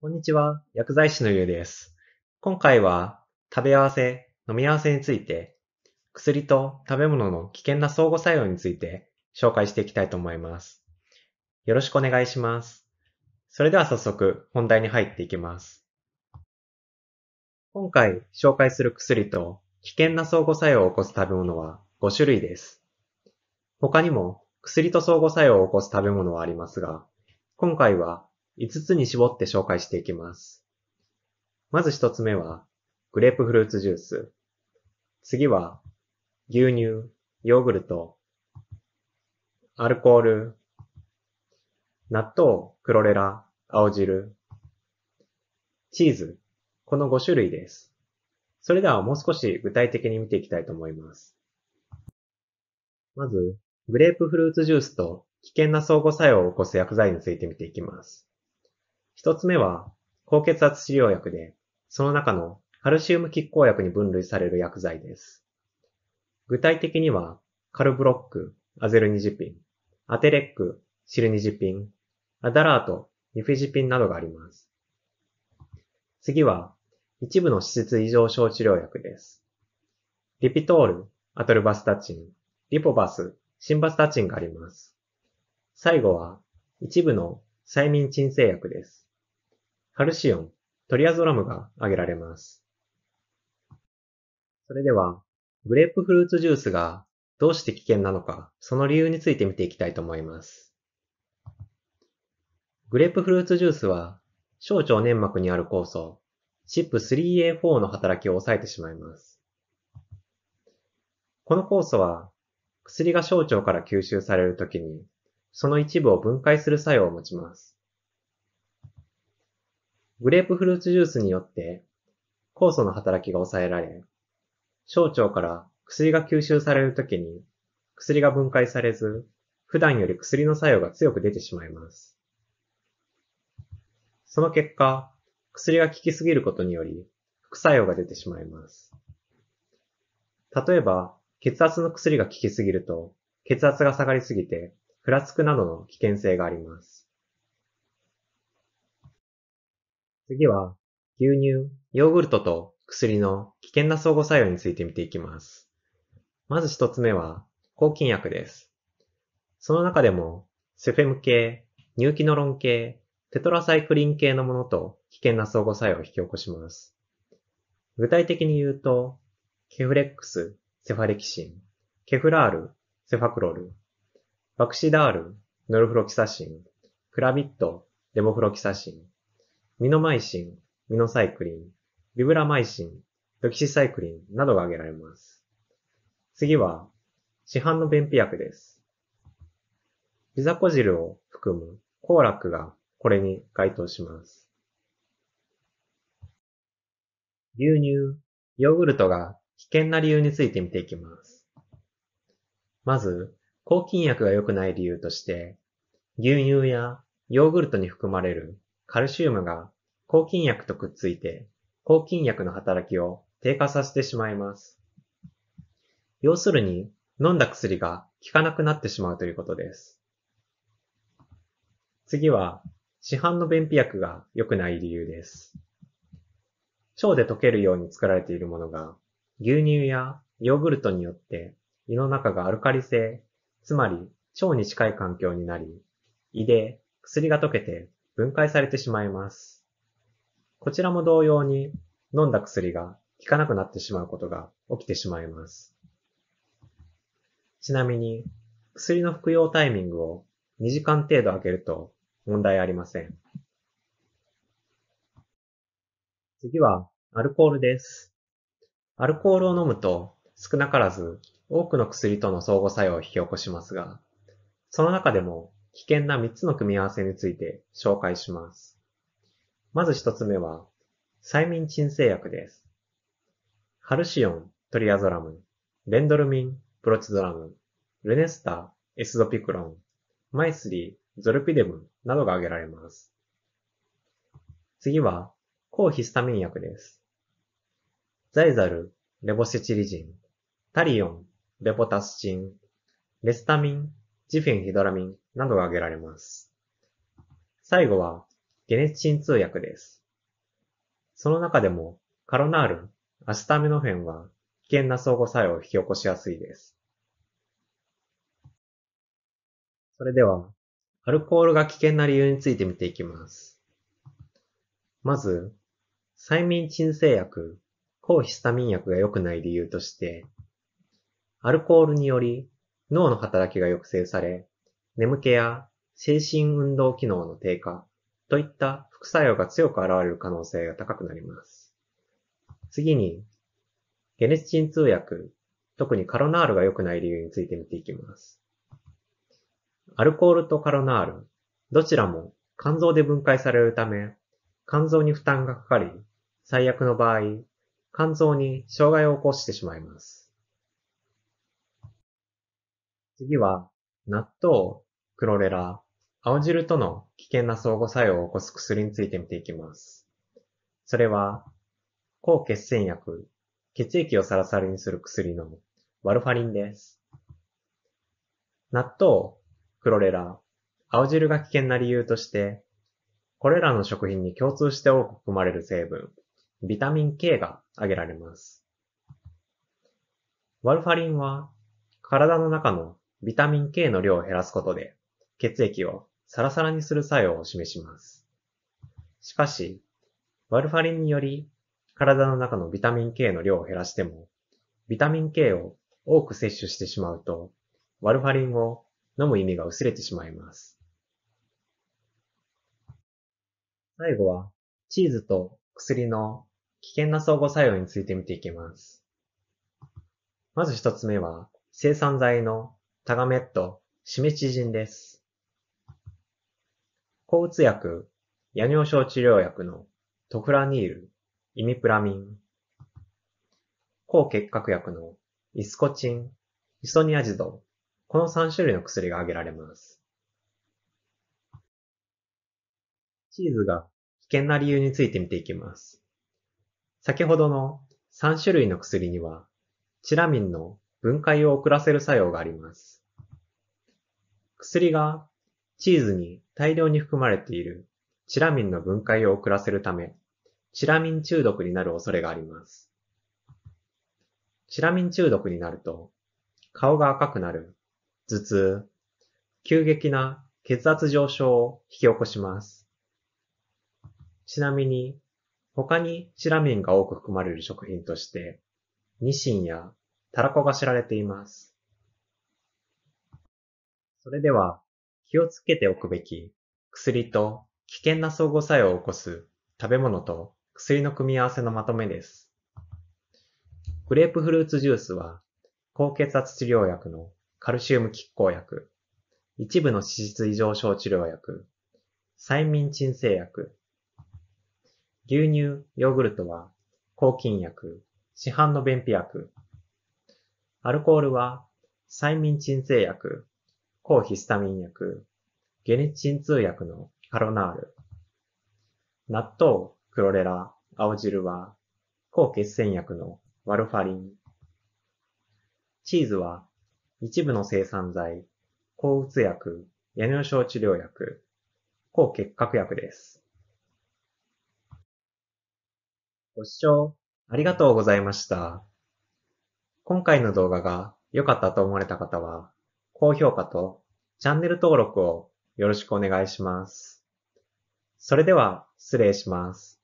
こんにちは、薬剤師のゆうです。今回は、食べ合わせ、飲み合わせについて、薬と食べ物の危険な相互作用について紹介していきたいと思います。よろしくお願いします。それでは早速、本題に入っていきます。今回紹介する薬と危険な相互作用を起こす食べ物は5種類です。他にも薬と相互作用を起こす食べ物はありますが、今回は5つに絞って紹介していきます。まず1つ目は、グレープフルーツジュース。次は、牛乳、ヨーグルト、アルコール、納豆、クロレラ、青汁、チーズ、この5種類です。それではもう少し具体的に見ていきたいと思います。まず、グレープフルーツジュースと危険な相互作用を起こす薬剤について見ていきます。一つ目は、高血圧治療薬で、その中のカルシウム拮抗薬に分類される薬剤です。具体的には、カルブロック、アゼルニジピン、アテレック、シルニジピン、アダラート、ニフィジピンなどがあります。次は、一部の施設異常症治療薬です。リピトール、アトルバスタチン、リポバス、シンバスタチンがあります。最後は、一部の催眠鎮静薬です。カルシオン、トリアゾラムが挙げられます。それでは、グレープフルーツジュースがどうして危険なのか、その理由について見ていきたいと思います。グレープフルーツジュースは、小腸粘膜にある酵素、CYP3A4 の働きを抑えてしまいます。この酵素は、薬が小腸から吸収されるときに、その一部を分解する作用を持ちます。グレープフルーツジュースによって酵素の働きが抑えられ、小腸から薬が吸収されるときに薬が分解されず、普段より薬の作用が強く出てしまいます。その結果、薬が効きすぎることにより副作用が出てしまいます。例えば、血圧の薬が効きすぎると、血圧が下がりすぎて、ふらつくなどの危険性があります。次は、牛乳、ヨーグルトと薬の危険な相互作用について見ていきます。まず一つ目は、抗菌薬です。その中でも、セフェム系、乳キノロン系、テトラサイクリン系のものと危険な相互作用を引き起こします。具体的に言うと、ケフレックス、セファレキシン、ケフラール、セファクロル、バクシダール、ノルフロキサシン、クラビット、デモフロキサシン、ミノマイシン、ミノサイクリン、ビブラマイシン、ドキシサイクリンなどが挙げられます。次は、市販の便秘薬です。ビザコジルを含むコーラックがこれに該当します。牛乳、ヨーグルトが危険な理由について見ていきます。まず、抗菌薬が良くない理由として、牛乳やヨーグルトに含まれるカルシウムが抗菌薬とくっついて抗菌薬の働きを低下させてしまいます。要するに、飲んだ薬が効かなくなってしまうということです。次は、市販の便秘薬が良くない理由です。腸で溶けるように作られているものが、牛乳やヨーグルトによって胃の中がアルカリ性、つまり腸に近い環境になり、胃で薬が溶けて分解されてしまいます。こちらも同様に飲んだ薬が効かなくなってしまうことが起きてしまいます。ちなみに、薬の服用タイミングを2時間程度空けると問題ありません。次は、アルコールです。アルコールを飲むと少なからず多くの薬との相互作用を引き起こしますが、その中でも危険な3つの組み合わせについて紹介します。まず1つ目は、催眠鎮静薬です。ハルシオン、トリアゾラム、レンドルミン、プロチゾラム、ルネスタ、エスドピクロン、マイスリー、ゾルピデムなどが挙げられます。次は、抗ヒスタミン薬です。ザイザル、レボセチリジン、タリオン、レポタスチン、レスタミン、ジフェンヒドラミンなどが挙げられます。最後は、解熱鎮痛薬です。その中でも、カロナール、アスタミノフェンは危険な相互作用を引き起こしやすいです。それでは、アルコールが危険な理由について見ていきます。まず、催眠鎮静薬、抗ヒスタミン薬が良くない理由として、アルコールにより脳の働きが抑制され、眠気や精神運動機能の低下といった副作用が強く現れる可能性が高くなります。次に、解熱鎮痛薬、特にカロナールが良くない理由について見ていきます。アルコールとカロナール、どちらも肝臓で分解されるため、肝臓に負担がかかり、最悪の場合、肝臓に障害を起こしてしまいます。次は、納豆、クロレラ、青汁との危険な相互作用を起こす薬について見ていきます。それは、抗血栓薬、血液をサラサラにする薬のワルファリンです。納豆、クロレラ、青汁が危険な理由として、これらの食品に共通して多く含まれる成分、ビタミン K が挙げられます。ワルファリンは、体の中のビタミン K の量を減らすことで、血液をサラサラにする作用を示します。しかし、ワルファリンにより体の中のビタミン K の量を減らしても、ビタミン K を多く摂取してしまうと、ワルファリンを飲む意味が薄れてしまいます。最後は、チーズと薬の危険な相互作用について見ていきます。まず一つ目は、生産剤のタガメット、シメチジンです。抗うつ薬、夜尿症治療薬のトフラニール、イミプラミン、抗結核薬のイスコチン、イソニアジド、この3種類の薬が挙げられます。チーズが危険な理由について見ていきます。先ほどの3種類の薬には、チラミンの分解を遅らせる作用があります。薬がチーズに大量に含まれているチラミンの分解を遅らせるため、チラミン中毒になる恐れがあります。チラミン中毒になると、顔が赤くなる、頭痛、急激な血圧上昇を引き起こします。ちなみに、他にチラミンが多く含まれる食品として、ニシンやタラコが知られています。それでは、気をつけておくべき薬と危険な相互作用を起こす食べ物と薬の組み合わせのまとめです。グレープフルーツジュースは高血圧治療薬のカルシウム拮抗薬、一部の脂質異常症治療薬、催眠鎮静薬、牛乳、ヨーグルトは抗菌薬、市販の便秘薬、アルコールは催眠鎮静薬、抗ヒスタミン薬、解熱鎮痛薬のカロナール。納豆、クロレラ、青汁は、抗血栓薬のワルファリン。チーズは、一部の生産剤、抗うつ薬、夜尿症治療薬、抗結核薬です。ご視聴ありがとうございました。今回の動画が良かったと思われた方は、高評価とチャンネル登録をよろしくお願いします。それでは失礼します。